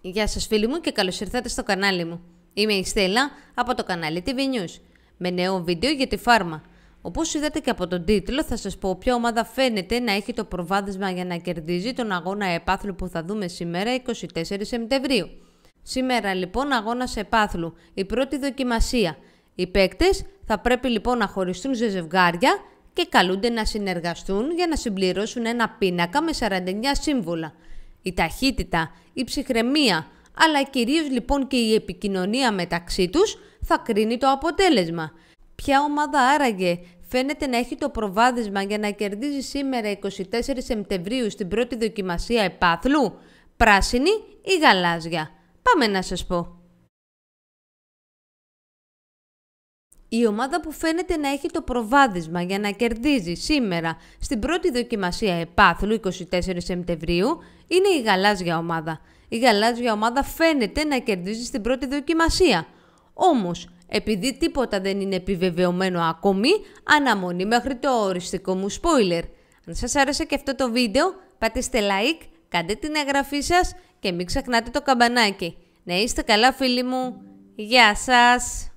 Γεια σας φίλοι μου και καλώς ήρθατε στο κανάλι μου. Είμαι η Στέλλα από το κανάλι TV News με νέο βίντεο για τη φάρμα. Όπως είδατε και από τον τίτλο θα σας πω ποια ομάδα φαίνεται να έχει το προβάδισμα για να κερδίζει τον αγώνα επάθλου που θα δούμε σήμερα 24 Σεπτεμβρίου. Σήμερα λοιπόν αγώνας επάθλου, η πρώτη δοκιμασία. Οι παίκτες θα πρέπει λοιπόν να χωριστούν σε ζευγάρια και καλούνται να συνεργαστούν για να συμπληρώσουν ένα πίνακα με 49 σύμβολα η ταχύτητα, η ψυχραιμία, αλλά κυρίως λοιπόν και η επικοινωνία μεταξύ τους θα κρίνει το αποτέλεσμα. Ποια ομάδα άραγε φαίνεται να έχει το προβάδισμα για να κερδίζει σήμερα 24 Σεπτεμβρίου στην πρώτη δοκιμασία επάθλου, πράσινη ή γαλάζια. Πάμε να σας πω. Η ομάδα που φαίνεται να έχει το προβάδισμα για να κερδίζει σήμερα στην πρώτη δοκιμασία επάθλου 24 Σεπτεμβρίου είναι η γαλάζια ομάδα. Η γαλάζια ομάδα φαίνεται να κερδίζει στην πρώτη δοκιμασία. Όμως, επειδή τίποτα δεν είναι επιβεβαιωμένο ακόμη, αναμονή μέχρι το οριστικό μου spoiler. Αν σας άρεσε και αυτό το βίντεο, πατήστε like, κάντε την εγγραφή σας και μην ξεχνάτε το καμπανάκι. Να είστε καλά φίλοι μου. Γεια σας!